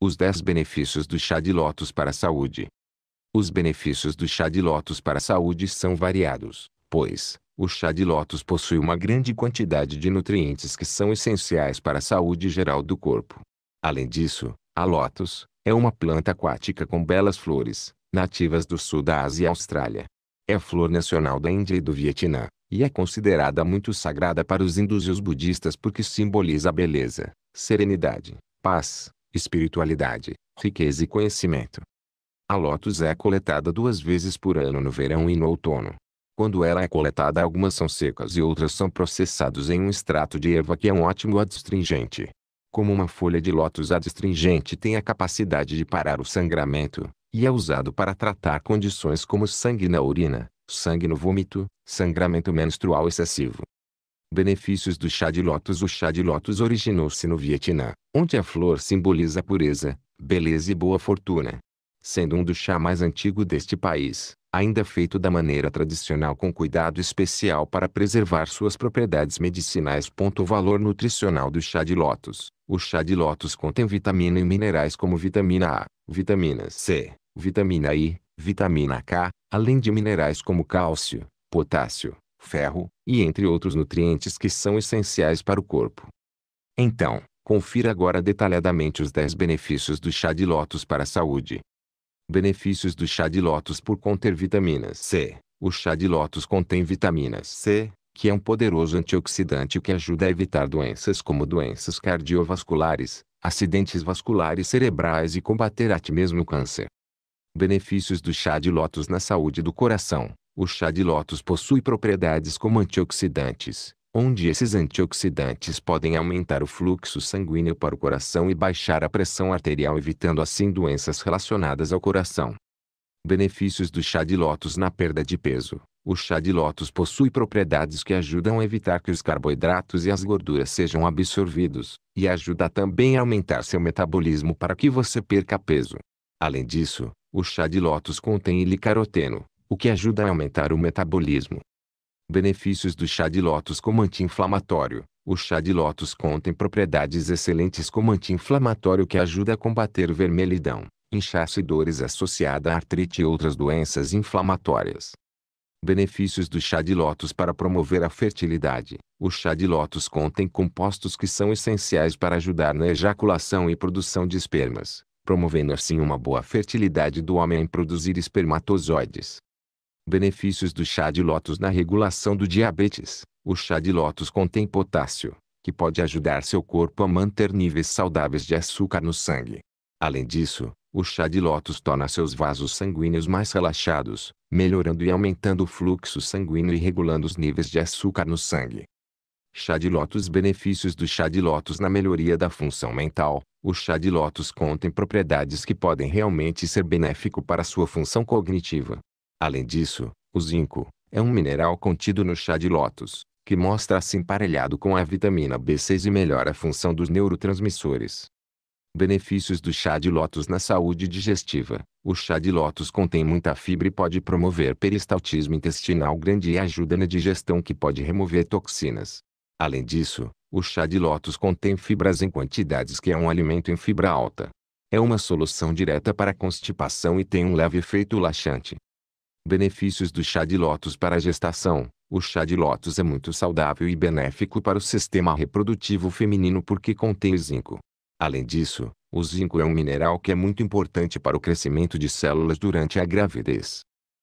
Os 10 benefícios do chá de lótus para a saúde. Os benefícios do chá de lótus para a saúde são variados, pois, o chá de lótus possui uma grande quantidade de nutrientes que são essenciais para a saúde geral do corpo. Além disso, a lótus é uma planta aquática com belas flores, nativas do sul da Ásia e Austrália. É a flor nacional da Índia e do Vietnã, e é considerada muito sagrada para os hindus e os budistas porque simboliza beleza, serenidade, paz, espiritualidade, riqueza e conhecimento. A lótus é coletada duas vezes por ano no verão e no outono. Quando ela é coletada algumas são secas e outras são processadas em um extrato de erva que é um ótimo adstringente. Como uma folha de lótus adstringente tem a capacidade de parar o sangramento, e é usado para tratar condições como sangue na urina, sangue no vômito, sangramento menstrual excessivo, Benefícios do chá de lótus O chá de lótus originou-se no Vietnã, onde a flor simboliza pureza, beleza e boa fortuna. Sendo um do chá mais antigo deste país, ainda feito da maneira tradicional com cuidado especial para preservar suas propriedades medicinais. O valor nutricional do chá de lótus. O chá de lótus contém vitamina e minerais como vitamina A, vitamina C, vitamina I, vitamina K, além de minerais como cálcio, potássio, ferro, e entre outros nutrientes que são essenciais para o corpo. Então, confira agora detalhadamente os 10 benefícios do chá de lótus para a saúde. Benefícios do chá de lótus por conter vitamina C. O chá de lótus contém vitamina C, que é um poderoso antioxidante que ajuda a evitar doenças como doenças cardiovasculares, acidentes vasculares cerebrais e combater até mesmo o câncer. Benefícios do chá de lótus na saúde do coração. O chá de lótus possui propriedades como antioxidantes, onde esses antioxidantes podem aumentar o fluxo sanguíneo para o coração e baixar a pressão arterial, evitando assim doenças relacionadas ao coração. Benefícios do chá de lótus na perda de peso. O chá de lótus possui propriedades que ajudam a evitar que os carboidratos e as gorduras sejam absorvidos, e ajuda também a aumentar seu metabolismo para que você perca peso. Além disso, o chá de lótus contém licároteno, o que ajuda a aumentar o metabolismo. Benefícios do chá de lótus como anti-inflamatório. O chá de lótus contém propriedades excelentes como anti-inflamatório que ajuda a combater vermelhidão, inchaço e dores associada à artrite e outras doenças inflamatórias. Benefícios do chá de lótus para promover a fertilidade. O chá de lótus contém compostos que são essenciais para ajudar na ejaculação e produção de espermas, promovendo assim uma boa fertilidade do homem em produzir espermatozoides. Benefícios do chá de lótus na regulação do diabetes. O chá de lótus contém potássio, que pode ajudar seu corpo a manter níveis saudáveis de açúcar no sangue. Além disso, o chá de lótus torna seus vasos sanguíneos mais relaxados, melhorando e aumentando o fluxo sanguíneo e regulando os níveis de açúcar no sangue. Chá de lótus Benefícios do chá de lótus na melhoria da função mental. O chá de lótus contém propriedades que podem realmente ser benéfico para sua função cognitiva, Além disso, o zinco é um mineral contido no chá de lótus, que mostra-se emparelhado com a vitamina B6 e melhora a função dos neurotransmissores. Benefícios do chá de lótus na saúde digestiva. O chá de lótus contém muita fibra e pode promover peristaltismo intestinal grande e ajuda na digestão que pode remover toxinas. Além disso, o chá de lótus contém fibras em quantidades que é um alimento em fibra alta. É uma solução direta para constipação e tem um leve efeito laxante. Benefícios do chá de lótus para a gestação. O chá de lótus é muito saudável e benéfico para o sistema reprodutivo feminino porque contém zinco. Além disso, o zinco é um mineral que é muito importante para o crescimento de células durante a gravidez.